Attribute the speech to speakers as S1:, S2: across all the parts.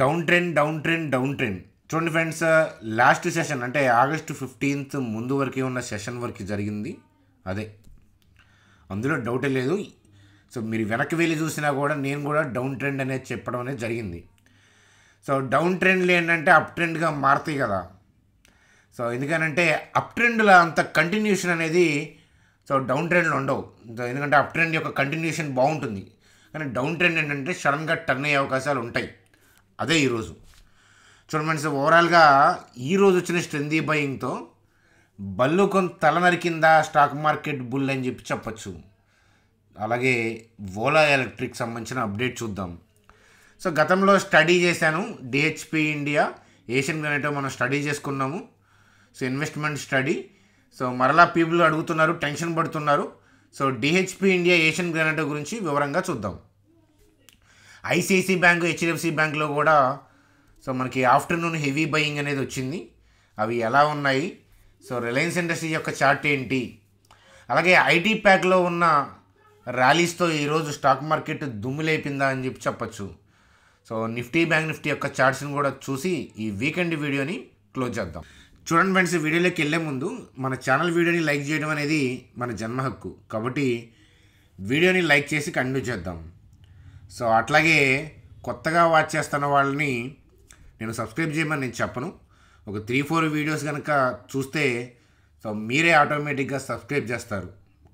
S1: down trend down trend down trend చూడండి friends last session అంటే August fifteenth ముందు వరకు ఉన్న సెషన్ వరకు జరిగింది అదే అందులో డౌటే లేదు సో మీరు వెనక్కి వెళ్ళి చూసినా కూడా నేను కూడా డౌన్ ట్రెండ్ అనేది చెప్పడం అనేది జరిగింది సో డౌన్ ట్రెండ్లు ఏంటంటే అప్ ట్రెండ్గా మారుతాయి కదా సో ఎందుకనంటే అప్ ట్రెండ్ల అంత కంటిన్యూషన్ అనేది సో డౌన్ ట్రెండ్లు ఉండవు ఎందుకంటే అప్ ట్రెండ్ యొక్క కంటిన్యూషన్ బాగుంటుంది కానీ డౌన్ ట్రెండ్ ఏంటంటే సడన్గా టర్న్ అయ్యే అవకాశాలు ఉంటాయి అదే ఈరోజు చూడండి ఫ్రెండ్స్ ఓవరాల్గా ఈరోజు వచ్చిన స్ట్రెందీ బయింగ్తో బల్లు కొంత తల నరికిందా స్టాక్ మార్కెట్ బుల్ అని చెప్పి చెప్పచ్చు అలాగే ఓలా ఎలక్ట్రిక్ సంబంధించిన అప్డేట్ చూద్దాం సో గతంలో స్టడీ చేశాను డిహెచ్పి ఇండియా ఏషియన్ గ్రానైటో మనం స్టడీ చేసుకున్నాము సో ఇన్వెస్ట్మెంట్ స్టడీ సో మరలా పీపుల్ అడుగుతున్నారు టెన్షన్ పడుతున్నారు so DHP India Asian Granito గురించి వివరంగా చూద్దాం ఐసిఐసి బ్యాంకు హెచ్డిఎఫ్సి బ్యాంకులో కూడా సో మనకి ఆఫ్టర్నూన్ హెవీ బయింగ్ అనేది వచ్చింది అవి ఎలా ఉన్నాయి సో రిలయన్స్ ఇండస్ట్రీ యొక్క చార్ట్ ఏంటి అలాగే ఐటీ ప్యాక్లో ఉన్న ర్యాలీస్తో ఈరోజు స్టాక్ మార్కెట్ దుమ్ములేపిందా అని చెప్పి చెప్పచ్చు సో నిఫ్టీ బ్యాంక్ నిఫ్టీ యొక్క చార్ట్స్ని కూడా చూసి ఈ వీకెండ్ వీడియోని క్లోజ్ చేద్దాం చూడండి ఫ్రెండ్స్ వీడియోలోకి వెళ్ళే ముందు మన ఛానల్ వీడియోని లైక్ చేయడం అనేది మన జన్మ హక్కు కాబట్టి వీడియోని లైక్ చేసి కంటిన్యూ చేద్దాం సో అట్లాగే కొత్తగా వాచ్ చేస్తున్న వాళ్ళని నేను సబ్స్క్రైబ్ చేయమని నేను చెప్పను ఒక త్రీ ఫోర్ వీడియోస్ కనుక చూస్తే సో మీరే ఆటోమేటిక్గా సబ్స్క్రైబ్ చేస్తారు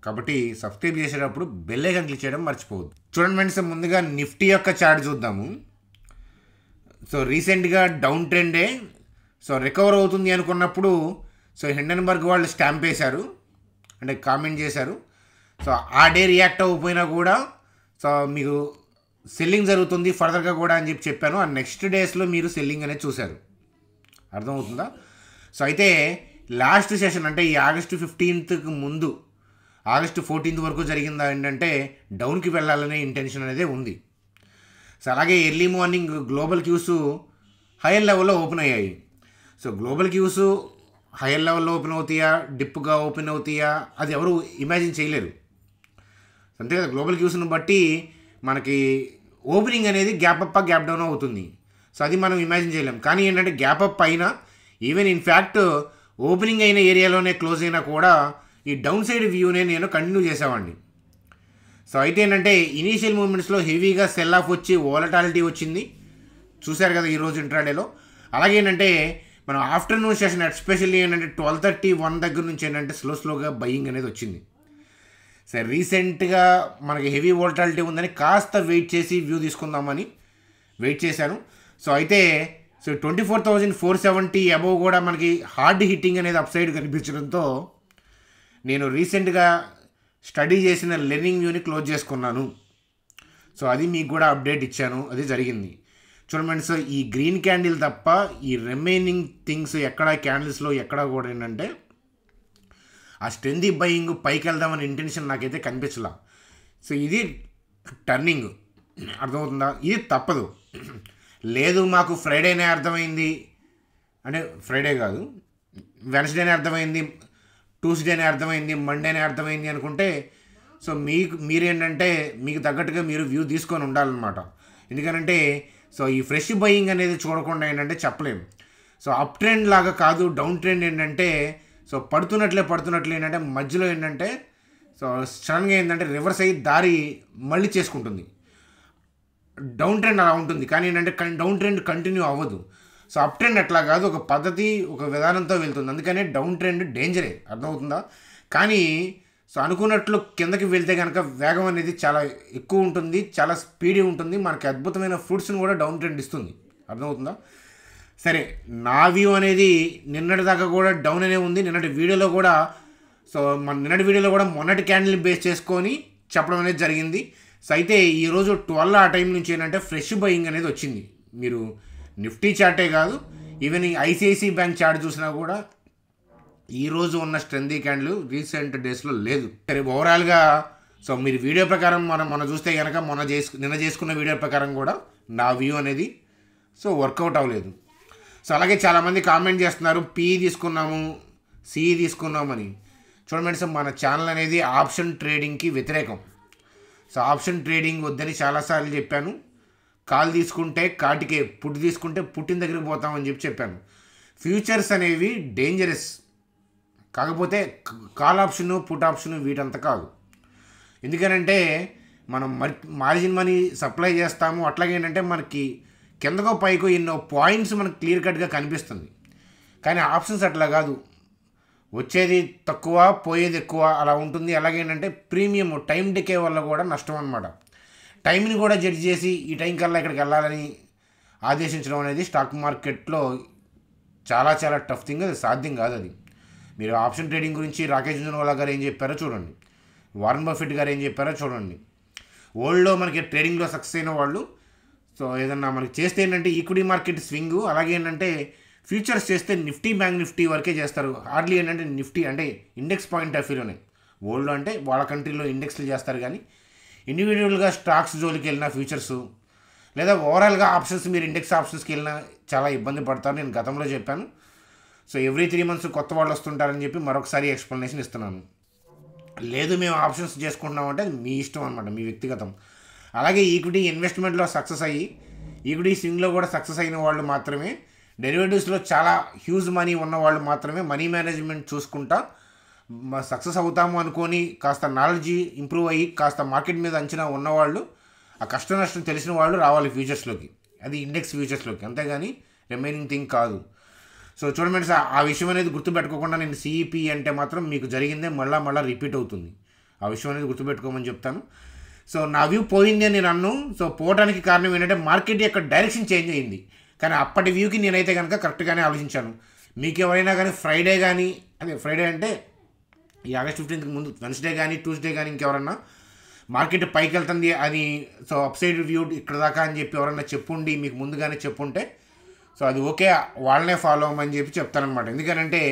S1: కాబట్టి సబ్స్క్రైబ్ చేసేటప్పుడు బెల్లే కనుక చేయడం మర్చిపోవద్దు చూడండి ఫ్రెండ్స్ ముందుగా నిఫ్టీ యొక్క చార్ట్ చూద్దాము సో రీసెంట్గా డౌన్ ట్రెండే సో రికవర్ అవుతుంది అనుకున్నప్పుడు సో హిండన్బర్గ్ వాళ్ళు స్టాంప్ వేశారు అంటే కామెంట్ చేశారు సో ఆ డే రియాక్ట్ అవ్వకపోయినా కూడా సో మీకు సెల్లింగ్ జరుగుతుంది ఫర్దర్గా కూడా అని చెప్పి చెప్పాను ఆ నెక్స్ట్ డేస్లో మీరు సెల్లింగ్ అనేది చూశారు అర్థమవుతుందా సో అయితే లాస్ట్ సెషన్ అంటే ఈ ఆగస్టు ఫిఫ్టీన్త్కి ముందు ఆగస్టు ఫోర్టీన్త్ వరకు జరిగిందా ఏంటంటే డౌన్కి వెళ్ళాలనే ఇంటెన్షన్ అనేది ఉంది సో అలాగే early morning global cues higher లెవెల్లో ఓపెన్ అయ్యాయి సో గ్లోబల్ క్యూస్ హైయర్ లెవెల్లో ఓపెన్ అవుతాయా డిప్గా ఓపెన్ అవుతాయా అది ఎవరు ఇమాజిన్ చేయలేరు అంతే కదా గ్లోబల్ క్యూస్ను బట్టి మనకి ఓపెనింగ్ అనేది గ్యాప్ అప్ గ్యాప్ డౌన్ అవుతుంది సో అది మనం ఇమాజిన్ చేయలేం కానీ ఏంటంటే గ్యాప్ అప్ అయినా ఈవెన్ ఇన్ఫ్యాక్ట్ ఓపెనింగ్ అయిన ఏరియాలోనే క్లోజ్ అయినా కూడా ఈ డౌన్ సైడ్ వ్యూనే నేను కంటిన్యూ చేసేవాడిని సో అయితే ఏంటంటే ఇనీషియల్ మూమెంట్స్లో హెవీగా సెల్ ఆఫ్ వచ్చి వాలటాలిటీ వచ్చింది చూశారు కదా ఈరోజు ఇంట్రాడేలో అలాగే ఏంటంటే మనం ఆఫ్టర్నూన్ సెషన్ ఎస్పెషల్లీ ఏంటంటే ట్వెల్వ్ థర్టీ వన్ దగ్గర నుంచి ఏంటంటే స్లో స్లోగా బయింగ్ అనేది వచ్చింది సరే రీసెంట్గా మనకి హెవీ వోల్టాలిటీ ఉందని కాస్త వెయిట్ చేసి వ్యూ తీసుకుందామని వెయిట్ చేశాను సో అయితే so twenty four thousand four seventy above కూడా మనకి హార్డ్ హిట్టింగ్ అనేది అప్ సైడ్ కనిపించడంతో నేను రీసెంట్గా స్టడీ చేసిన లెర్నింగ్ వ్యూని క్లోజ్ చేసుకున్నాను సో అది మీకు కూడా అప్డేట్ ఇచ్చాను అది జరిగింది చూడండి సో ఈ గ్రీన్ క్యాండిల్ తప్ప ఈ రిమైనింగ్ థింగ్స్ ఎక్కడ క్యాండిల్స్లో ఎక్కడ కూడా ఏంటంటే ఆ స్ట్రెంత్ బయింగ్ పైకి వెళ్దామనే ఇంటెన్షన్ నాకైతే కనిపించలా సో ఇది టర్నింగ్ అర్థమవుతుందా ఇది తప్పదు లేదు మాకు ఫ్రైడేనే అర్థమైంది అంటే ఫ్రైడే కాదు వెన్స్డేనే అర్థమైంది ట్యూస్డేనే అర్థమైంది మండేనే అర్థమైంది అనుకుంటే సో మీకు మీరేంటంటే మీకు తగ్గట్టుగా మీరు వ్యూ తీసుకొని ఉండాలన్నమాట ఎందుకనంటే సో ఈ ఫ్రెష్ బయింగ్ అనేది చూడకుండా ఏంటంటే చెప్పలేము సో అప్ ట్రెండ్ లాగా కాదు డౌన్ ట్రెండ్ ఏంటంటే సో పడుతున్నట్లే పడుతున్నట్లే ఏంటంటే మధ్యలో ఏంటంటే సో సడన్గా ఏంటంటే రివర్స్ అయ్యి దారి మళ్ళీ చేసుకుంటుంది డౌన్ ట్రెండ్ అలా ఉంటుంది కానీ ఏంటంటే డౌన్ ట్రెండ్ కంటిన్యూ అవ్వదు సో అప్ ట్రెండ్ అట్లా కాదు ఒక పద్ధతి ఒక విధానంతో వెళ్తుంది అందుకనే డౌన్ ట్రెండ్ డేంజరే అర్థమవుతుందా కానీ సో అనుకున్నట్లు కిందకి వెళ్తే కనుక వేగం అనేది చాలా ఎక్కువ ఉంటుంది చాలా స్పీడీ ఉంటుంది మనకి అద్భుతమైన ఫ్రూట్స్ని కూడా డౌన్ ట్రెండ్ ఇస్తుంది అర్థమవుతుందా సరే నా వ్యూ అనేది నిన్నటి దాకా కూడా డౌన్ అనే ఉంది నిన్నటి వీడియోలో కూడా సో మన నిన్నటి వీడియోలో కూడా మొన్నటి క్యాండిల్ని బేస్ చేసుకొని చెప్పడం అనేది జరిగింది సో అయితే ఈరోజు ట్వెల్వ్ ఆ టైం నుంచి ఏంటంటే ఫ్రెష్ బయింగ్ అనేది వచ్చింది మీరు నిఫ్టీ చార్టే కాదు ఈవెన్ ఐసిఐసి బ్యాంక్ చార్ట్ చూసినా కూడా ఈరోజు ఉన్న స్ట్రెంత్ క్యాండిల్ రీసెంట్ డేస్లో లేదు సరే ఓవరాల్గా సో మీరు వీడియో ప్రకారం మనం మనం చూస్తే కనుక మొన్న చేసు నిన్న చేసుకున్న వీడియో ప్రకారం కూడా నా వ్యూ అనేది సో వర్కౌట్ అవ్వలేదు సో అలాగే చాలామంది కామెంట్ చేస్తున్నారు పీ తీసుకున్నాము సి తీసుకున్నామని చూడండి సార్ మన ఛానల్ అనేది ఆప్షన్ ట్రేడింగ్కి వ్యతిరేకం సో ఆప్షన్ ట్రేడింగ్ వద్దని చాలాసార్లు చెప్పాను కాల్ తీసుకుంటే కాటికే పుట్ తీసుకుంటే పుట్టిన దగ్గరికి పోతామని చెప్పి చెప్పాను ఫ్యూచర్స్ అనేవి డేంజరస్ కాకపోతే కాల్ ఆప్షను పుట్ ఆప్షను వీటంతా కాదు ఎందుకనంటే మనం మార్జిన్ మనీ సప్లై చేస్తాము అట్లాగేంటంటే మనకి కిందకో పైకు ఎన్నో పాయింట్స్ మనకు క్లియర్ కట్గా కనిపిస్తుంది కానీ ఆప్షన్స్ అట్లా కాదు వచ్చేది తక్కువ పోయేది ఎక్కువ అలా ఉంటుంది అలాగేంటంటే ప్రీమియం టైం డికే వల్ల కూడా నష్టం అనమాట టైంని కూడా జడ్జ్ చేసి ఈ టైం కల్లా ఇక్కడికి వెళ్ళాలని ఆదేశించడం అనేది స్టాక్ మార్కెట్లో చాలా చాలా టఫ్ థింగ్ అది సాధ్యం కాదు అది మీరు ఆప్షన్ ట్రేడింగ్ గురించి రాకేష్ వాళ్ళ గారు ఏం చెప్పారో చూడండి వార్న్ బఫెట్ గారు ఏం చెప్పారో చూడండి ఓల్డ్లో మనకి ట్రేడింగ్లో సక్సెస్ అయిన వాళ్ళు సో ఏదన్నా మనకి చేస్తే ఏంటంటే ఈక్విటీ మార్కెట్ స్వింగ్ అలాగే ఏంటంటే ఫ్యూచర్స్ చేస్తే నిఫ్టీ బ్యాంక్ నిఫ్టీ వరకే చేస్తారు హార్డ్లీ ఏంటంటే నిఫ్టీ అంటే ఇండెక్స్ పాయింట్ ఆఫ్ వ్యూలోనే వరల్డ్ అంటే వాళ్ళ కంట్రీలో ఇండెక్స్లు చేస్తారు కానీ ఇండివిజువల్గా స్టాక్స్ జోలికి వెళ్ళిన ఫ్యూచర్స్ లేదా ఓవరాల్గా ఆప్షన్స్ మీరు ఇండెక్స్ ఆప్షన్స్కి వెళ్ళినా చాలా ఇబ్బంది పడతారు నేను గతంలో చెప్పాను సో ఎవ్రీ త్రీ మంత్స్ కొత్త వాళ్ళు వస్తుంటారని చెప్పి మరొకసారి ఎక్స్ప్లెనేషన్ ఇస్తున్నాను లేదు మేము ఆప్షన్స్ చేసుకుంటున్నాం అంటే అది మీ ఇష్టం అనమాట మీ వ్యక్తిగతం అలాగే ఈక్విటీ ఇన్వెస్ట్మెంట్లో సక్సెస్ అయ్యి ఈక్విటీ స్వింగ్లో కూడా సక్సెస్ అయిన వాళ్ళు మాత్రమే డెరివేటివ్స్లో చాలా హ్యూజ్ మనీ ఉన్న వాళ్ళు మాత్రమే మనీ మేనేజ్మెంట్ చూసుకుంటా సక్సెస్ అవుతాము అనుకొని కాస్త నాలెడ్జీ ఇంప్రూవ్ అయ్యి కాస్త మార్కెట్ మీద అంచనా ఉన్నవాళ్ళు ఆ కష్ట నష్టం తెలిసిన వాళ్ళు రావాలి ఫ్యూచర్స్లోకి అది ఇండెక్స్ ఫ్యూచర్స్లోకి అంతేగాని రిమైనింగ్ థింగ్ కాదు సో చూడండి సార్ ఆ విషయం అనేది గుర్తుపెట్టుకోకుండా నేను సిఈపి అంటే మాత్రం మీకు జరిగిందే మళ్ళీ మళ్ళీ రిపీట్ అవుతుంది ఆ విషయం అనేది గుర్తుపెట్టుకోమని చెప్తాను సో నా వ్యూ పోయింది అని నన్ను సో పోవడానికి కారణం ఏంటంటే మార్కెట్ యొక్క డైరెక్షన్ చేంజ్ అయింది కానీ అప్పటి వ్యూకి నేనైతే కనుక కరెక్ట్గానే ఆలోచించాను మీకు ఎవరైనా కానీ ఫ్రైడే కానీ అదే ఫ్రైడే అంటే ఈ ఆగస్ట్ ఫిఫ్టీన్త్ ముందు వెన్స్డే కానీ ట్యూస్డే కానీ ఇంకెవరన్నా మార్కెట్ పైకి వెళ్తుంది అది సో అప్సైడ్ వ్యూ ఇక్కడ దాకా అని చెప్పి ఎవరన్నా చెప్పుండి మీకు ముందుగానే చెప్పుంటే సో అది ఓకే వాళ్ళనే ఫాలో అవ్వమని చెప్పి చెప్తానమాట ఎందుకంటే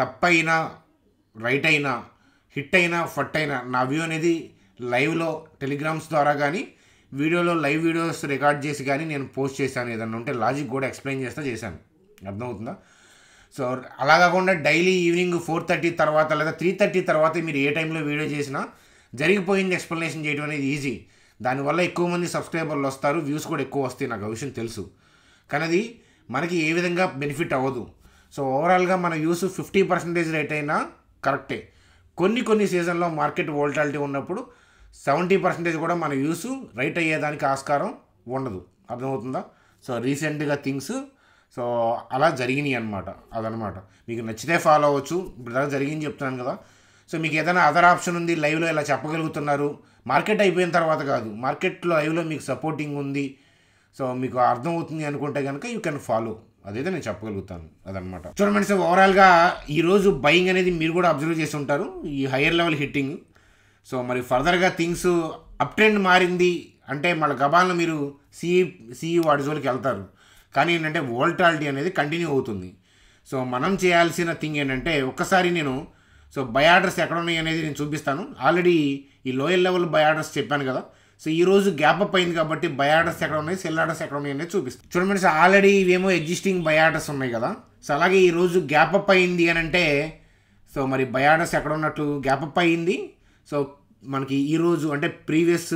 S1: తప్పైనా రైట్ అయినా హిట్ అయినా ఫట్ అయినా నా వ్యూ అనేది లైవ్లో టెలిగ్రామ్స్ ద్వారా కానీ వీడియోలో లైవ్ వీడియోస్ రికార్డ్ చేసి కానీ నేను పోస్ట్ చేశాను ఏదన్నా ఉంటే లాజిక్ కూడా ఎక్స్ప్లెయిన్ చేస్తా చేశాను అర్థమవుతుందా సో అలా కాకుండా డైలీ ఈవినింగ్ ఫోర్ థర్టీ తర్వాత లేదా త్రీ థర్టీ తర్వాత మీరు ఏ టైంలో వీడియో చేసినా జరిగిపోయింది ఎక్స్ప్లెనేషన్ చేయడం అనేది ఈజీ దానివల్ల ఎక్కువ మంది సబ్స్క్రైబర్లు వస్తారు వ్యూస్ కూడా ఎక్కువ వస్తాయి నాకు ఆ విషయం తెలుసు కానీ అది మనకి ఏ విధంగా బెనిఫిట్ అవ్వదు సో ఓవరాల్గా మన వ్యూస్ ఫిఫ్టీ పర్సెంటేజ్ రేట్ అయినా కరెక్టే కొన్ని కొన్ని సీజన్లో మార్కెట్ వోల్టాలిటీ ఉన్నప్పుడు సెవెంటీ పర్సెంటేజ్ కూడా మన యూస్ రైట్ అయ్యేదానికి ఆస్కారం ఉండదు అర్థమవుతుందా సో రీసెంట్గా థింగ్స్ సో అలా జరిగినాయి అనమాట అదనమాట మీకు నచ్చితే ఫాలో అవ్వచ్చు ఇప్పుడు దాకా జరిగింది చెప్తున్నాను కదా సో మీకు ఏదైనా అదర్ ఆప్షన్ ఉంది లైవ్లో ఇలా చెప్పగలుగుతున్నారు మార్కెట్ అయిపోయిన తర్వాత కాదు మార్కెట్లో లైవ్లో మీకు సపోర్టింగ్ ఉంది సో మీకు అర్థమవుతుంది అనుకుంటే కనుక యూ కెన్ ఫాలో అదైతే నేను చెప్పగలుగుతాను అదనమాట చూడండి సార్ ఓవరాల్గా ఈరోజు బయింగ్ అనేది మీరు కూడా అబ్జర్వ్ చేసి ఉంటారు ఈ హయ్యర్ లెవెల్ హిట్టింగ్ సో మరి ఫర్దర్గా థింగ్స్ అప్ ట్రెండ్ మారింది అంటే మళ్ళీ గబాలను మీరు సిఈ సిఈ వాడి జోలికి వెళ్తారు కానీ ఏంటంటే వోల్టాలిటీ అనేది కంటిన్యూ అవుతుంది సో మనం చేయాల్సిన థింగ్ ఏంటంటే ఒక్కసారి నేను సో బయాడ్రస్ ఎక్కడ ఉన్నాయి అనేది నేను చూపిస్తాను ఆల్రెడీ ఈ లోయర్ లెవెల్ బయాడ్రస్ చెప్పాను కదా సో ఈ రోజు గ్యాప్ అప్ అయింది కాబట్టి బయాడ్రస్ ఎక్కడ ఉన్నాయి సెల్ అడ్రస్ ఎక్కడ ఉన్నాయి అనేది చూపిస్తాను చూడండి సార్ ఆల్రెడీ ఇవేమో ఎగ్జిస్టింగ్ బయాడ్రస్ ఉన్నాయి కదా సో అలాగే ఈ రోజు గ్యాప్ అప్ అయింది అని అంటే సో మరి బయాడ్రస్ ఎక్కడ ఉన్నట్టు గ్యాప్ అప్ అయింది సో మనకి ఈరోజు అంటే ప్రీవియస్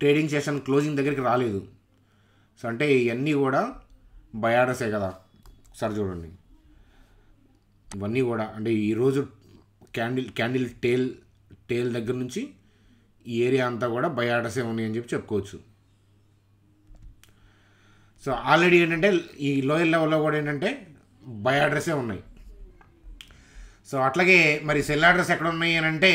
S1: ట్రేడింగ్ సెషన్ క్లోజింగ్ దగ్గరికి రాలేదు సో అంటే ఇవన్నీ కూడా బయాడసే కదా సార్ చూడండి ఇవన్నీ కూడా అంటే ఈరోజు క్యాండిల్ క్యాండిల్ టేల్ టేల్ దగ్గర నుంచి ఈ ఏరియా అంతా కూడా బయాడసే ఉన్నాయి అని చెప్పి చెప్పుకోవచ్చు సో ఆల్రెడీ ఏంటంటే ఈ లోయర్ లెవెల్లో కూడా ఏంటంటే బయ అడ్రస్సే ఉన్నాయి సో అట్లాగే మరి సెల్ అడ్రస్ ఎక్కడ ఉన్నాయి అని అంటే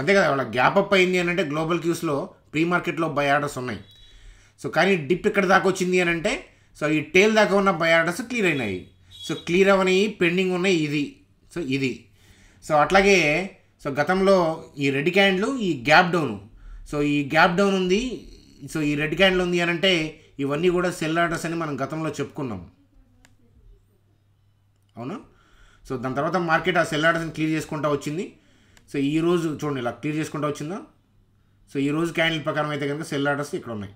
S1: అంతే కదా వాళ్ళ గ్యాప్ అప్ అయింది అని అంటే గ్లోబల్ క్యూస్లో ప్రీ మార్కెట్లో బై ఆర్డర్స్ ఉన్నాయి సో కానీ డిప్ ఇక్కడ దాకా వచ్చింది అని అంటే సో ఈ టేల్ దాకా ఉన్న బై ఆర్డర్స్ క్లియర్ అయినాయి సో క్లియర్ అవని పెండింగ్ ఉన్నాయి ఇది సో ఇది సో అట్లాగే సో గతంలో ఈ రెడ్ క్యాండ్లు ఈ గ్యాప్ డౌను సో ఈ గ్యాప్ డౌన్ ఉంది సో ఈ రెడ్ క్యాండ్లు ఉంది అని అంటే ఇవన్నీ కూడా సెల్ ఆర్డర్స్ అని మనం గతంలో చెప్పుకున్నాం అవునా సో దాని తర్వాత మార్కెట్ ఆ సెల్ ఆర్డర్స్ని క్లియర్ చేసుకుంటా వచ్చింది సో ఈరోజు చూడండి ఇలా క్లియర్ చేసుకుంటూ వచ్చిందా సో ఈరోజు క్యాండిల్ ప్రకారం అయితే కనుక సెల్ ఆర్డర్స్ ఇక్కడ ఉన్నాయి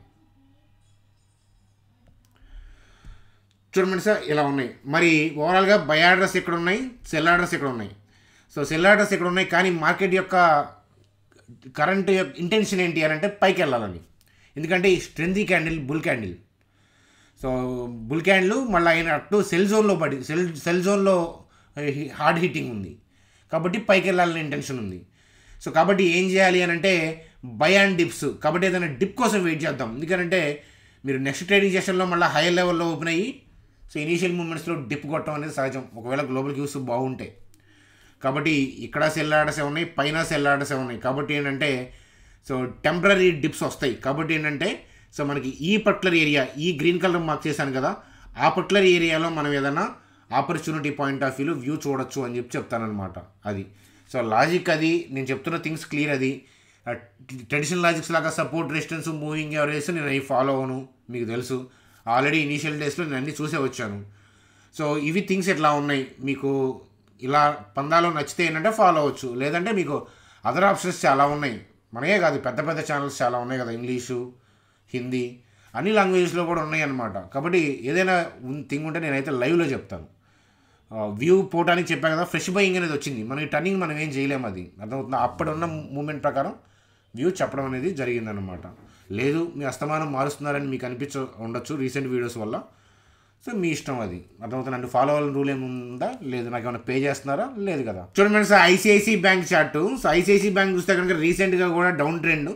S1: చూడమండి సార్ ఇలా ఉన్నాయి మరి ఓవరాల్గా బై ఆర్డర్స్ ఇక్కడ ఉన్నాయి సెల్ ఆర్డర్స్ ఇక్కడ ఉన్నాయి సో సెల్ ఆర్డర్స్ ఇక్కడ ఉన్నాయి కానీ మార్కెట్ యొక్క కరెంట్ యొక్క ఇంటెన్షన్ ఏంటి అని అంటే పైకి వెళ్ళాలని ఎందుకంటే ఈ strength candle bull candle so bull candle మళ్ళీ ఆయన అటు సెల్ జోన్లో పడి సెల్ సెల్ జోన్లో హార్డ్ హీటింగ్ ఉంది కాబట్టి పైకి వెళ్ళాలని ఇంటెన్షన్ ఉంది సో కాబట్టి ఏం చేయాలి అని అంటే బై అండ్ డిప్స్ కాబట్టి ఏదైనా డిప్ కోసం వెయిట్ చేద్దాం ఎందుకంటే మీరు నెక్స్ట్ ట్రేడింగ్ సెషన్లో మళ్ళీ హైయర్ లెవెల్లో ఓపెన్ అయ్యి సో ఇనీషియల్ మూమెంట్స్లో డిప్ కొట్టడం అనేది సహజం ఒకవేళ గ్లోబల్ క్యూస్ బాగుంటాయి కాబట్టి ఇక్కడ సెల్ ఆర్డర్సే ఉన్నాయి పైన సెల్ ఉన్నాయి కాబట్టి ఏంటంటే సో టెంపరీ డిప్స్ వస్తాయి కాబట్టి ఏంటంటే సో మనకి ఈ పర్టికులర్ ఏరియా ఈ గ్రీన్ కలర్ మార్క్ చేశాను కదా ఆ పర్టికులర్ ఏరియాలో మనం ఏదైనా ఆపర్చునిటీ పాయింట్ ఆఫ్ వ్యూలో వ్యూ చూడొచ్చు అని చెప్పి చెప్తానమాట అది సో లాజిక్ అది నేను చెప్తున్న థింగ్స్ క్లియర్ అది ట్రెడిషనల్ uh, లాజిక్స్ లాగా సపోర్ట్ రెసిస్టెన్స్ మూవింగ్ ఎవరేస్ నేను అవి ఫాలో అవను మీకు తెలుసు ఆల్రెడీ ఇనీషియల్ డేస్లో నేను అన్ని చూసే వచ్చాను సో ఇవి థింగ్స్ ఎట్లా ఉన్నాయి మీకు ఇలా పందాలు నచ్చితే ఏంటంటే ఫాలో అవ్వచ్చు లేదంటే మీకు అదర్ ఆప్షన్స్ చాలా ఉన్నాయి మనయే కాదు పెద్ద పెద్ద ఛానల్స్ చాలా ఉన్నాయి కదా ఇంగ్లీషు హిందీ అన్ని లాంగ్వేజెస్లో కూడా ఉన్నాయి అనమాట కాబట్టి ఏదైనా థింగ్ ఉంటే నేనైతే లైవ్లో చెప్తాను వ్యూ పోవడానికి చెప్పాను కదా ఫ్రెష్ బయింగ్ అనేది వచ్చింది మనం ఈ టర్నింగ్ మనం ఏం చేయలేము అది అర్థమవుతుంది అప్పుడున్న మూమెంట్ ప్రకారం వ్యూ చెప్పడం అనేది జరిగిందనమాట లేదు మీ అస్తమానం మారుస్తున్నారని మీకు అనిపించ ఉండొచ్చు రీసెంట్ వీడియోస్ వల్ల సో మీ ఇష్టం అది అర్థమవుతుంది నన్ను ఫాలో అవ్వాలని రూల్ ఏముందా లేదు నాకు ఏమైనా పే చేస్తున్నారా లేదు కదా చూడండి sir ICICI bank chart so ICICI bank చూస్తే కనుక రీసెంట్గా కూడా డౌన్ ట్రెండ్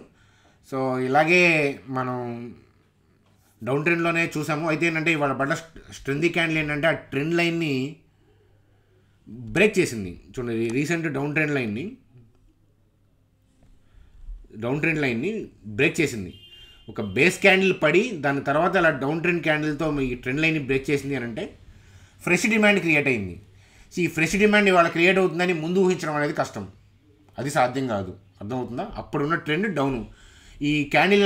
S1: సో ఇలాగే మనం డౌన్ ట్రెండ్లోనే చూసాము అయితే ఏంటంటే ఇవాళ పడ్డ స్ట్రెంది క్యాండిల్ ఏంటంటే ఆ ట్రెండ్ లైన్ని బ్రేక్ చేసింది చూడండి రీసెంట్ డౌన్ ట్రెండ్ లైన్ని డౌన్ ట్రెండ్ లైన్ని బ్రేక్ చేసింది ఒక బేస్ క్యాండిల్ పడి దాని తర్వాత అలా డౌన్ ట్రెండ్ క్యాండిల్తో ఈ ట్రెండ్ లైన్ని బ్రేక్ చేసింది అని అంటే ఫ్రెష్ డిమాండ్ క్రియేట్ అయింది సో ఈ ఫ్రెష్ డిమాండ్ ఇవాళ క్రియేట్ అవుతుందని ముందు ఊహించడం అనేది కష్టం అది సాధ్యం కాదు అర్థమవుతుందా అప్పుడున్న ట్రెండ్ డౌన్ ఈ క్యాండిల్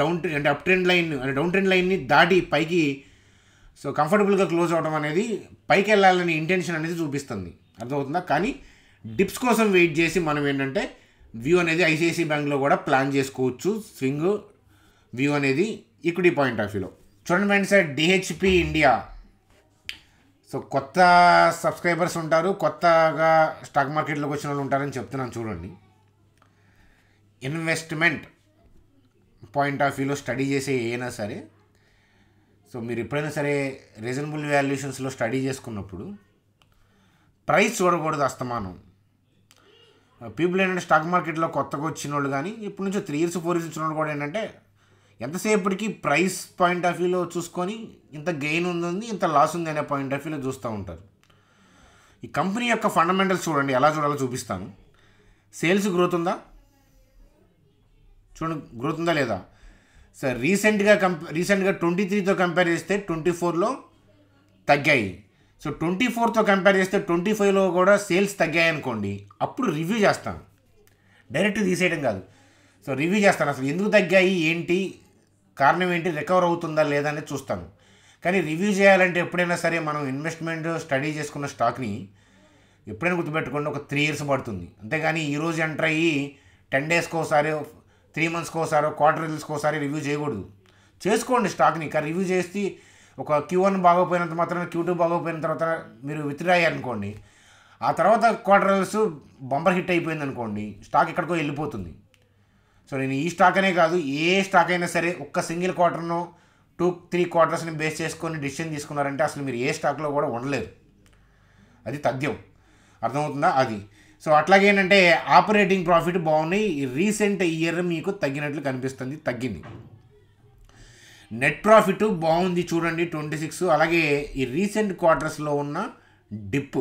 S1: డౌన్ అంటే అప్ ట్రెండ్ లైన్ అంటే డౌన్ ట్రెండ్ లైన్ని దాటి పైకి సో కంఫర్టబుల్గా క్లోజ్ అవ్వడం అనేది పైకి వెళ్ళాలని ఇంటెన్షన్ అనేది చూపిస్తుంది అర్థమవుతుందా కానీ డిప్స్ కోసం వెయిట్ చేసి మనం ఏంటంటే వ్యూ అనేది ఐసీఐసీ బ్యాంక్లో కూడా ప్లాన్ చేసుకోవచ్చు స్వింగ్ వ్యూ అనేది ఈక్విటీ పాయింట్ ఆఫ్ వ్యూలో చూడండి friends sir DHP India so కొత్త సబ్స్క్రైబర్స్ ఉంటారు కొత్తగా స్టాక్ మార్కెట్లోకి వచ్చిన వాళ్ళు ఉంటారని చెప్తున్నాను చూడండి ఇన్వెస్ట్మెంట్ పాయింట్ ఆఫ్ వ్యూలో స్టడీ చేసే అయినా సరే సో మీరు ఎప్పుడైనా సరే రీజనబుల్ వాల్యుయేషన్స్లో స్టడీ చేసుకున్నప్పుడు ప్రైస్ చూడకూడదు అస్తమానం పీపుల్ ఏంటంటే స్టాక్ మార్కెట్లో కొత్తగా వచ్చిన వాళ్ళు కానీ ఇప్పటి నుంచో త్రీ ఇయర్స్ ఫోర్ ఇయర్స్ వచ్చిన వాళ్ళు కూడా ఏంటంటే ఎంతసేపటికి ప్రైస్ పాయింట్ ఆఫ్ వ్యూలో చూసుకొని ఇంత గెయిన్ ఉంది ఇంత లాస్ ఉంది అనే పాయింట్ ఆఫ్ వ్యూలో చూస్తూ ఉంటారు ఈ కంపెనీ యొక్క ఫండమెంటల్స్ చూడండి ఎలా చూడాలో చూపిస్తాను సేల్స్ గ్రోత్ ఉందా చూడండి గ్రోత్ ఉందా లేదా సార్ రీసెంట్గా కంప రీసెంట్గా ట్వంటీ త్రీతో కంపేర్ చేస్తే ట్వంటీ ఫోర్లో తగ్గాయి సో ట్వంటీ ఫోర్తో కంపేర్ చేస్తే ట్వంటీ ఫైవ్లో కూడా సేల్స్ తగ్గాయి అనుకోండి అప్పుడు రివ్యూ చేస్తాను డైరెక్ట్ తీసేయడం కాదు సో రివ్యూ చేస్తాను అసలు ఎందుకు తగ్గాయి ఏంటి కారణం ఏంటి రికవర్ అవుతుందా లేదా అనేది చూస్తాను కానీ రివ్యూ చేయాలంటే ఎప్పుడైనా సరే మనం ఇన్వెస్ట్మెంట్ స్టడీ చేసుకున్న స్టాక్ని ఎప్పుడైనా గుర్తుపెట్టుకోండి ఒక త్రీ ఇయర్స్ పడుతుంది అంతేగాని ఈరోజు ఎంటర్ అయ్యి టెన్ డేస్కి ఒకసారి త్రీ మంత్స్కి ఒకసారి క్వార్టర్ రిజల్ట్స్కి ఒకసారి రివ్యూ చేయకూడదు చేసుకోండి స్టాక్ని కానీ రివ్యూ చేసి ఒక క్యూ వన్ బాగోపోయినంత మాత్రం క్యూ టూ బాగోపోయిన తర్వాత మీరు విత్డ్రా అయ్యారనుకోండి ఆ తర్వాత క్వార్టర్ రిజల్ట్స్ బంపర్ హిట్ అయిపోయింది అనుకోండి స్టాక్ ఎక్కడికో వెళ్ళిపోతుంది సో నేను ఈ స్టాక్ అనే కాదు ఏ స్టాక్ అయినా సరే ఒక్క సింగిల్ క్వార్టర్ను టూ త్రీ క్వార్టర్స్ని బేస్ చేసుకొని డిసిషన్ తీసుకున్నారంటే అసలు మీరు ఏ స్టాక్లో కూడా ఉండలేరు అది తథ్యం అర్థమవుతుందా అది సో అట్లాగే ఏంటంటే ఆపరేటింగ్ ప్రాఫిట్ బాగున్నాయి రీసెంట్ ఇయర్ మీకు తగ్గినట్లు కనిపిస్తుంది తగ్గింది నెట్ ప్రాఫిట్ బాగుంది చూడండి ట్వంటీ సిక్స్ అలాగే ఈ రీసెంట్ క్వార్టర్స్లో ఉన్న డిప్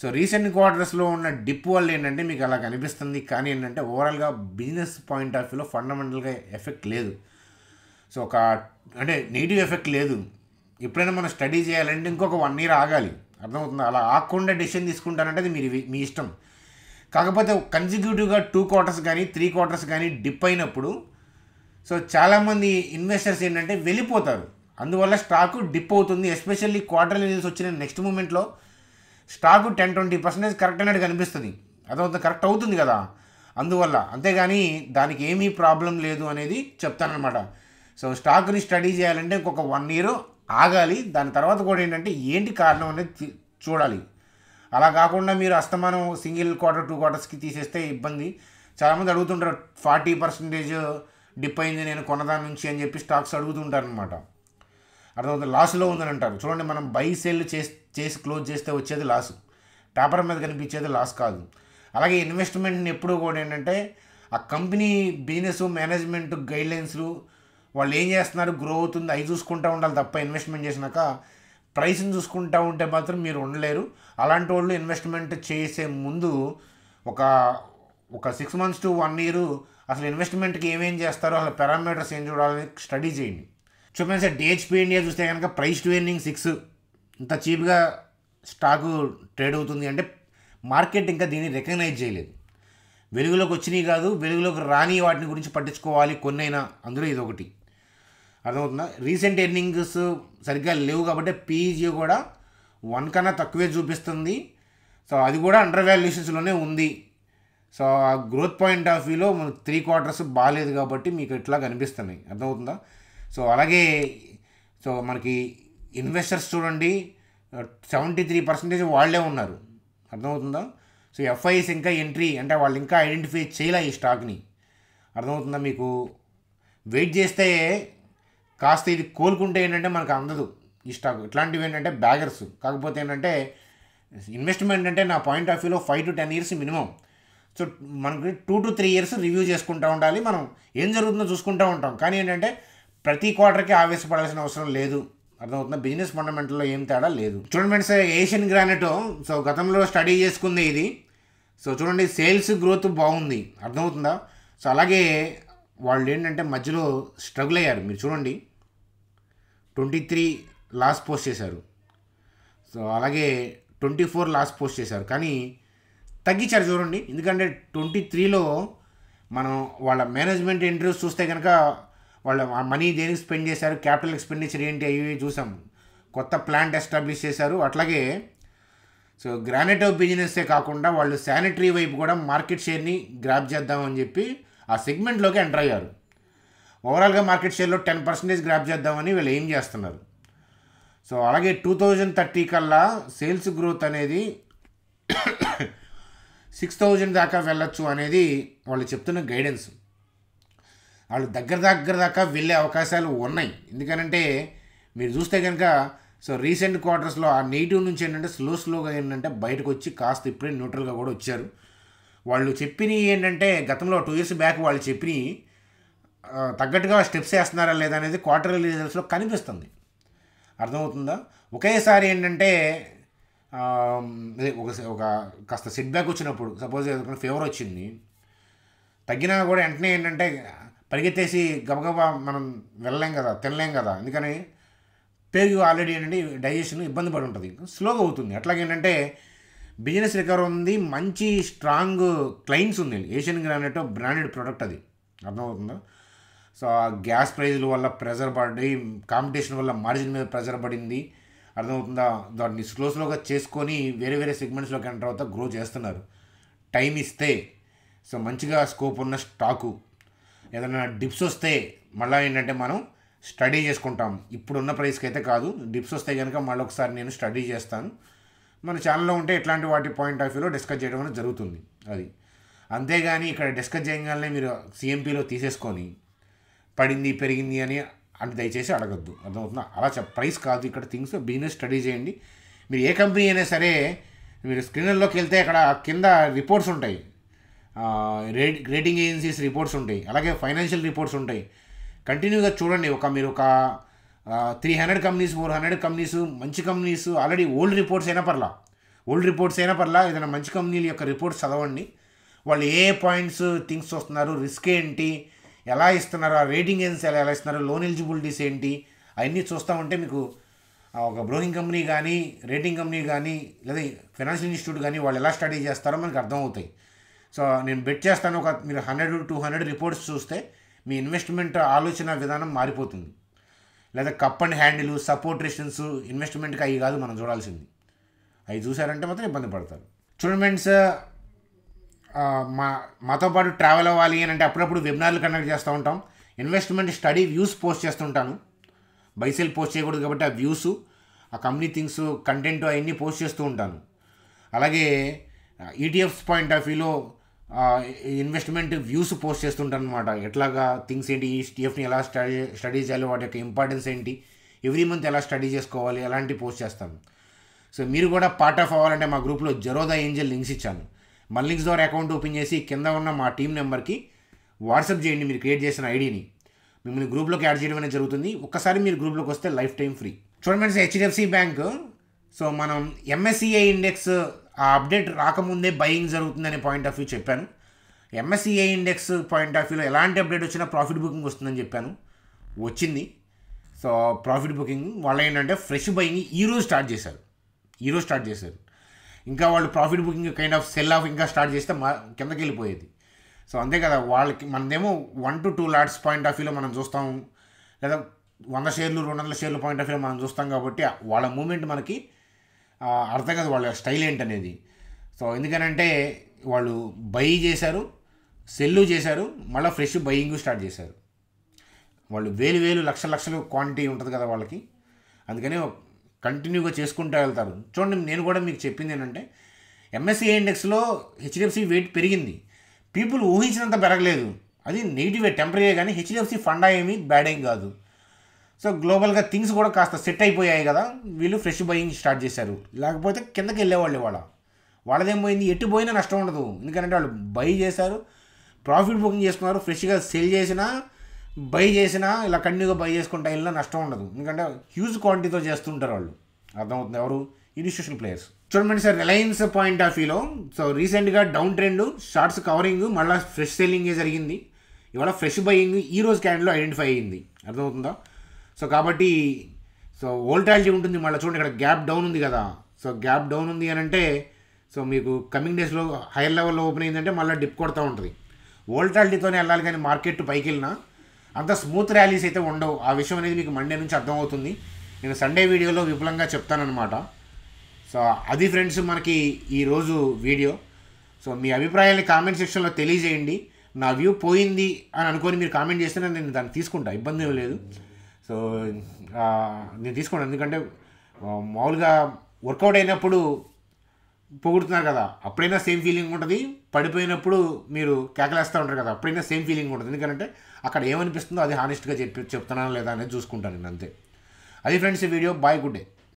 S1: సో రీసెంట్ క్వార్టర్స్లో ఉన్న డిప్ వల్ల ఏంటంటే మీకు అలా కనిపిస్తుంది కానీ ఏంటంటే ఓవరాల్గా బిజినెస్ పాయింట్ ఆఫ్ వ్యూలో ఫండమెంటల్గా ఎఫెక్ట్ లేదు సో ఒక అంటే నెగిటివ్ ఎఫెక్ట్ లేదు ఎప్పుడైనా మనం స్టడీ చేయాలంటే ఇంకొక వన్ ఇయర్ ఆగాలి అర్థమవుతుంది అలా ఆకుండా డెసిషన్ తీసుకుంటానంటే అది మీరు మీ ఇష్టం కాకపోతే కన్సిక్యూటివ్గా టూ క్వార్టర్స్ కానీ త్రీ క్వార్టర్స్ కానీ డిప్ అయినప్పుడు సో చాలామంది ఇన్వెస్టర్స్ ఏంటంటే వెళ్ళిపోతారు అందువల్ల స్టాకు డిప్ అవుతుంది ఎస్పెషల్లీ క్వార్టర్ రిజల్ట్స్ వచ్చిన నెక్స్ట్ మూమెంట్లో stock ten twenty percentage correct అనేది కనిపిస్తుంది అదంతా కరెక్ట్ అవుతుంది కదా అందువల్ల అంతేగాని దానికి ఏమీ ప్రాబ్లం లేదు అనేది చెప్తానమాట సో స్టాక్ని స్టడీ చేయాలంటే ఇంకొక వన్ ఇయర్ ఆగాలి దాని తర్వాత కూడా ఏంటంటే ఏంటి కారణం అనేది చూడాలి అలా కాకుండా మీరు అస్తమానం సింగిల్ క్వార్టర్ టూ క్వార్టర్స్కి తీసేస్తే ఇబ్బంది చాలామంది అడుగుతుంటారు ఫార్టీ పర్సెంటేజ్ డిప్ అయింది నేను కొనదాని నుంచి అని చెప్పి స్టాక్స్ అడుగుతుంటారు అనమాట అర్థమవుతుంది లాస్లో ఉందని అంటారు చూడండి మనం బై సేల్ చేసి చేసి క్లోజ్ చేస్తే వచ్చేది లాస్ పేపర్ మీద కనిపించేది లాస్ కాదు అలాగే ఇన్వెస్ట్మెంట్ని ఎప్పుడూ కూడా ఏంటంటే ఆ కంపెనీ బిజినెస్ మేనేజ్మెంట్ గైడ్లైన్స్లు వాళ్ళు ఏం చేస్తున్నారు గ్రో అవుతుంది అవి చూసుకుంటూ ఉండాలి తప్ప ఇన్వెస్ట్మెంట్ చేసినాక ప్రైస్ని చూసుకుంటా ఉంటే మాత్రం మీరు ఉండలేరు అలాంటి వాళ్ళు ఇన్వెస్ట్మెంట్ చేసే ముందు ఒక ఒక six months to one year అసలు ఇన్వెస్ట్మెంట్కి ఏమేం చేస్తారో అసలు పారామీటర్స్ ఏం చూడాలని స్టడీ చేయండి సార్ డిహెచ్పి ఇండియా చూస్తే కనుక ప్రైస్ టు ఎర్నింగ్ సిక్స్ ఇంత చీప్గా స్టాకు ట్రేడ్ అవుతుంది అంటే మార్కెట్ ఇంకా దీన్ని రికగ్నైజ్ చేయలేదు వెలుగులోకి వచ్చినాయి కాదు వెలుగులోకి రాని వాటిని గురించి పట్టించుకోవాలి కొన్నైనా అందులో ఇది ఒకటి అర్థమవుతుందా రీసెంట్ ఎర్నింగ్స్ సరిగ్గా లేవు కాబట్టి పీజీ e కూడా వన్ కన్నా తక్కువే చూపిస్తుంది సో అది కూడా అండర్ వాల్యుయేషన్స్లోనే ఉంది సో ఆ గ్రోత్ పాయింట్ ఆఫ్ వ్యూలో త్రీ క్వార్టర్స్ బాగాలేదు కాబట్టి మీకు ఇట్లా కనిపిస్తున్నాయి అర్థమవుతుందా సో అలాగే సో మనకి ఇన్వెస్టర్స్ చూడండి సెవెంటీ త్రీ పర్సెంటేజ్ వాళ్ళే ఉన్నారు అర్థమవుతుందా సో ఎఫ్ఐఎస్ ఇంకా ఎంట్రీ అంటే వాళ్ళు ఇంకా ఐడెంటిఫై చేయాలి ఈ స్టాక్ని అర్థమవుతుందా మీకు వెయిట్ చేస్తే కాస్త ఇది కోలుకుంటే ఏంటంటే మనకు అందదు ఈ స్టాక్ ఇట్లాంటివి ఏంటంటే బ్యాగర్స్ కాకపోతే ఏంటంటే ఇన్వెస్ట్మెంట్ అంటే నా పాయింట్ ఆఫ్ వ్యూలో five to ten years minimum so మనకి two to three years review చేసుకుంటూ ఉండాలి మనం ఏం జరుగుతుందో చూసుకుంటూ ఉంటాం కానీ ఏంటంటే ప్రతి క్వార్టర్కి ఆవేశపడాల్సిన అవసరం లేదు అర్థమవుతుంది బిజినెస్ ఫండమెంటల్లో ఏం తేడా లేదు చూడండి ఫ్రెండ్స్ ఏషియన్ గ్రానెటో సో గతంలో స్టడీ చేసుకుంది ఇది సో చూడండి సేల్స్ గ్రోత్ బాగుంది అర్థమవుతుందా సో అలాగే వాళ్ళు ఏంటంటే మధ్యలో స్ట్రగుల్ అయ్యారు మీరు చూడండి ట్వంటీ త్రీ లాస్ పోస్ట్ చేశారు సో అలాగే ట్వంటీ ఫోర్ లాస్ పోస్ట్ చేశారు కానీ తగ్గించారు చూడండి ఎందుకంటే ట్వంటీ త్రీలో మనం వాళ్ళ మేనేజ్మెంట్ ఇంటర్వ్యూస్ చూస్తే కనుక వాళ్ళ మనీ దేనికి స్పెండ్ చేశారు క్యాపిటల్ ఎక్స్పెండిచర్ ఏంటి అవి చూసాం కొత్త ప్లాంట్ ఎస్టాబ్లిష్ చేశారు అట్లాగే సో గ్రానైట్ బిజినెస్సే కాకుండా వాళ్ళు శానిటరీ వైపు కూడా మార్కెట్ షేర్ని గ్రాప్ చేద్దామని చెప్పి ఆ సెగ్మెంట్లోకి ఎంటర్ అయ్యారు ఓవరాల్గా మార్కెట్ షేర్లో టెన్ పర్సెంటేజ్ గ్రాప్ చేద్దామని వీళ్ళు ఏం చేస్తున్నారు సో అలాగే టూ థౌజండ్ థర్టీ కల్లా సేల్స్ గ్రోత్ అనేది సిక్స్ థౌజండ్ దాకా వెళ్ళొచ్చు అనేది వాళ్ళు చెప్తున్న గైడెన్స్ వాళ్ళు దగ్గర దగ్గర దాకా వెళ్ళే అవకాశాలు ఉన్నాయి ఎందుకనంటే మీరు చూస్తే కనుక సో రీసెంట్ క్వార్టర్స్లో ఆ నెగిటివ్ నుంచి ఏంటంటే స్లో స్లోగా ఏంటంటే బయటకు వచ్చి కాస్త ఇప్పుడే న్యూట్రల్గా కూడా వచ్చారు వాళ్ళు చెప్పినవి ఏంటంటే గతంలో టూ ఇయర్స్ బ్యాక్ వాళ్ళు చెప్పినవి తగ్గట్టుగా స్టెప్స్ వేస్తున్నారా లేదా అనేది క్వార్టర్లీ రిజల్ట్స్లో కనిపిస్తుంది అర్థమవుతుందా ఒకేసారి ఏంటంటే ఒక ఒక కాస్త సెట్ బ్యాక్ వచ్చినప్పుడు సపోజ్ ఏదైనా ఫీవర్ వచ్చింది తగ్గినా కూడా వెంటనే ఏంటంటే పరిగెత్తేసి గబగబా మనం వెళ్ళలేం కదా తినలేం కదా ఎందుకని పెరుగు ఆల్రెడీ ఏంటంటే డైజెషన్ ఇబ్బంది పడి ఉంటుంది స్లోగా అవుతుంది అట్లాగేంటంటే బిజినెస్ రికవర్ ఉంది మంచి స్ట్రాంగ్ క్లైంట్స్ ఉంది ఏషియన్ గ్రానైట్ బ్రాండెడ్ ప్రోడక్ట్ అది అర్థమవుతుందా సో ఆ గ్యాస్ ప్రైజుల వల్ల ప్రెజర్ పడి కాంపిటీషన్ వల్ల మార్జిన్ మీద ప్రెజర్ పడింది అర్థమవుతుందా దాన్ని స్లో స్లోగా చేసుకొని వేరే వేరే సెగ్మెంట్స్లోకి ఎంటర్ అవుతా గ్రో చేస్తున్నారు టైం ఇస్తే సో మంచిగా స్కోప్ ఉన్న స్టాకు ఏదైనా డిప్స్ వస్తే మళ్ళీ ఏంటంటే మనం స్టడీ చేసుకుంటాం ఇప్పుడున్న ప్రైస్కి అయితే కాదు డిప్స్ వస్తే కనుక మళ్ళీ ఒకసారి నేను స్టడీ చేస్తాను మన ఛానల్లో ఉంటే ఇట్లాంటి వాటి పాయింట్ ఆఫ్ వ్యూలో డిస్కస్ చేయడం అనేది జరుగుతుంది అది అంతేగాని ఇక్కడ డిస్కస్ చేయగానే మీరు సిఎంపీలో తీసేసుకొని పడింది పెరిగింది అని అని దయచేసి అడగద్దు అర్థమవుతుందా అలా చెప్ ప్రైస్ కాదు ఇక్కడ థింగ్స్ బిజినెస్ స్టడీ చేయండి మీరు ఏ కంపెనీ అయినా సరే మీరు స్క్రీనర్లోకి వెళ్తే అక్కడ కింద రిపోర్ట్స్ ఉంటాయి రేటింగ్ ఏజెన్సీస్ రిపోర్ట్స్ ఉంటాయి అలాగే ఫైనాన్షియల్ రిపోర్ట్స్ ఉంటాయి కంటిన్యూగా చూడండి ఒక మీరు ఒక three hundred companies four hundred companies మంచి కంపెనీస్ ఆల్రెడీ ఓల్డ్ రిపోర్ట్స్ అయినా పర్లా ఓల్డ్ రిపోర్ట్స్ అయినా పర్లా ఏదైనా మంచి కంపెనీల యొక్క రిపోర్ట్స్ చదవండి వాళ్ళు ఏ పాయింట్స్ థింగ్స్ వస్తున్నారు రిస్క్ ఏంటి ఎలా ఇస్తున్నారు ఆ రేటింగ్ ఏజెన్సీ ఎలా ఎలా ఇస్తున్నారు లోన్ ఎలిజిబిలిటీస్ ఏంటి అవన్నీ చూస్తూ ఉంటే మీకు ఒక బ్రోకింగ్ కంపెనీ కానీ రేటింగ్ కంపెనీ కానీ లేదా ఫైనాన్షియల్ ఇన్స్టిట్యూట్ కానీ వాళ్ళు ఎలా స్టడీ చేస్తారో మనకు అర్థమవుతాయి సో నేను బెట్ చేస్తాను ఒక మీరు హండ్రెడ్ టూ హండ్రెడ్ రిపోర్ట్స్ చూస్తే మీ ఇన్వెస్ట్మెంట్ ఆలోచన విధానం మారిపోతుంది లేదా cup and handle support resistance ఇన్వెస్ట్మెంట్కి అవి కాదు మనం చూడాల్సింది అవి చూసారంటే మాత్రం ఇబ్బంది పడతారు చూడమెంట్స్ మా మాతో పాటు ట్రావెల్ అవ్వాలి అని అంటే అప్పుడప్పుడు వెబినార్లు కండక్ట్ చేస్తూ ఉంటాం ఇన్వెస్ట్మెంట్ స్టడీ వ్యూస్ పోస్ట్ చేస్తుంటాను బైసెల్ పోస్ట్ చేయకూడదు కాబట్టి ఆ వ్యూస్ ఆ కంపెనీ థింగ్స్ కంటెంట్ అవన్నీ పోస్ట్ చేస్తూ ఉంటాను అలాగే ఈటీఎఫ్స్ పాయింట్ ఆఫ్ వ్యూలో ఇన్వెస్ట్మెంట్ వ్యూస్ పోస్ట్ చేస్తుంటాను అనమాట ఎట్లాగా థింగ్స్ ఏంటి స్టీఎఫ్ని e ఎలా స్టడీ స్టడీ చేయాలి వాటి యొక్క ఇంపార్టెన్స్ ఏంటి ఎవ్రీ మంత్ ఎలా స్టడీ చేసుకోవాలి అలాంటి పోస్ట్ చేస్తాను సో మీరు కూడా పార్ట్ ఆఫ్ అవ్వాలంటే మా గ్రూప్లో జరోదా ఏంజల్ లింక్స్ ఇచ్చాను మల్లింగ్స్ ద్వారా అకౌంట్ ఓపెన్ చేసి కింద ఉన్న మా టీం నెంబర్కి వాట్సాప్ చేయండి మీరు క్రియేట్ చేసిన ఐడిని మిమ్మల్ని గ్రూప్లోకి యాడ్ చేయడం అనేది జరుగుతుంది ఒక్కసారి మీరు గ్రూప్లోకి వస్తే లైఫ్ టైం ఫ్రీ చూడండి ఫ్రెండ్స్ హెచ్డిఎఫ్సి బ్యాంక్ సో మనం ఎంఎస్సిఐ e ఇండెక్స్ ఆ అప్డేట్ రాకముందే బయింగ్ జరుగుతుందనే పాయింట్ ఆఫ్ వ్యూ చెప్పాను MSCI e index point of వ్యూలో ఎలాంటి అప్డేట్ వచ్చినా ప్రాఫిట్ బుకింగ్ వస్తుందని చెప్పాను వచ్చింది సో ప్రాఫిట్ బుకింగ్ వాళ్ళు ఏంటంటే ఫ్రెష్ బయింగ్ ఈరోజు స్టార్ట్ చేశారు ఈరోజు స్టార్ట్ చేశారు ఇంకా వాళ్ళు profit booking kind of sell off ఇంకా స్టార్ట్ చేస్తే మా కిందకి వెళ్ళిపోయేది సో అంతే కదా వాళ్ళకి మనదేమో one to two lots point of వ్యూలో మనం చూస్తాం లేదా వంద షేర్లు రెండు వందల షేర్లు పాయింట్ ఆఫ్ వ్యూలో మనం చూస్తాం కాబట్టి వాళ్ళ మూమెంట్ మనకి అర్థం కాదు వాళ్ళ స్టైల్ ఏంటనేది సో ఎందుకనంటే వాళ్ళు బై చేశారు సెల్లు చేశారు మళ్ళీ ఫ్రెష్ బయ్యింగ్ స్టార్ట్ చేశారు వాళ్ళు వేలు వేలు లక్ష లక్షలు క్వాంటిటీ ఉంటుంది కదా వాళ్ళకి అందుకని కంటిన్యూగా చేసుకుంటూ వెళ్తారు చూడండి నేను కూడా మీకు చెప్పింది ఏంటంటే ఎంఎస్సీ ఇండెక్స్లో హెచ్డిఎఫ్సి వెయిట్ పెరిగింది పీపుల్ ఊహించినంత పెరగలేదు అది నెగిటివ్ టెంపరీయే కానీ హెచ్డిఎఫ్సి ఫండా ఏమి బ్యాడ్ ఏం కాదు సో గ్లోబల్గా థింగ్స్ కూడా కాస్త సెట్ అయిపోయాయి కదా వీళ్ళు ఫ్రెష్ బయింగ్ స్టార్ట్ చేశారు లేకపోతే కిందకి వెళ్ళేవాళ్ళు వాళ్ళ వాళ్ళదేం పోయింది ఎటు పోయినా నష్టం ఉండదు ఎందుకంటే వాళ్ళు బై చేశారు ప్రాఫిట్ బుకింగ్ చేసుకున్నారు ఫ్రెష్గా సెల్ చేసినా బై చేసినా ఇలా కంటిన్యూగా బై చేసుకుంటా వెళ్ళినా నష్టం ఉండదు ఎందుకంటే హ్యూజ్ క్వాంటిటీతో చేస్తుంటారు వాళ్ళు అర్థమవుతుంది ఎవరు ఇన్స్టిట్యూషన్ ప్లేయర్స్ చూడండి సార్ రిలయన్స్ పాయింట్ ఆఫ్ వ్యూలో సో రీసెంట్గా డౌన్ ట్రెండ్ షార్ట్స్ కవరింగ్ మళ్ళీ ఫ్రెష్ సెల్లింగే జరిగింది ఇవాళ ఫ్రెష్ బయ్యింగ్ ఈ రోజు క్యాండిల్లో ఐడెంటిఫై అయ్యింది అర్థమవుతుందా సో కాబట్టి సో ఓల్టాలిటీ ఉంటుంది మళ్ళీ చూడండి ఇక్కడ గ్యాప్ డౌన్ ఉంది కదా సో గ్యాప్ డౌన్ ఉంది అని అంటే సో మీకు కమింగ్ డేస్లో హైయర్ లెవెల్లో ఓపెన్ అయిందంటే మళ్ళీ డిప్ కొడతా ఉంటుంది ఓల్టాలిటీతోనే వెళ్ళాలి కానీ మార్కెట్ పైకి వెళ్ళినా అంత స్మూత్ ర్యాలీస్ అయితే ఉండవు ఆ విషయం అనేది మీకు మండే నుంచి అర్థమవుతుంది నేను సండే వీడియోలో విపులంగా చెప్తానమాట సో అది ఫ్రెండ్స్ మనకి ఈరోజు వీడియో సో మీ అభిప్రాయాన్ని కామెంట్ సెక్షన్లో తెలియజేయండి నా వ్యూ పోయింది అని అనుకొని మీరు కామెంట్ చేస్తే నేను దాన్ని తీసుకుంటా ఇబ్బంది ఏం లేదు సో నేను తీసుకోండి ఎందుకంటే మామూలుగా వర్కౌట్ అయినప్పుడు పొగుడుతున్నారు కదా అప్పుడైనా సేమ్ ఫీలింగ్ ఉంటుంది పడిపోయినప్పుడు మీరు కేకలేస్తూ ఉంటారు కదా అప్పుడైనా సేమ్ ఫీలింగ్ ఉంటుంది ఎందుకంటే అక్కడ ఏమనిపిస్తుందో అది హానెస్ట్గా చెప్పి చెప్తున్నాను లేదా అనేది చూసుకుంటాను నేను అంతే అది ఫ్రెండ్స్ ఈ వీడియో బాయ్ గుడ్ డే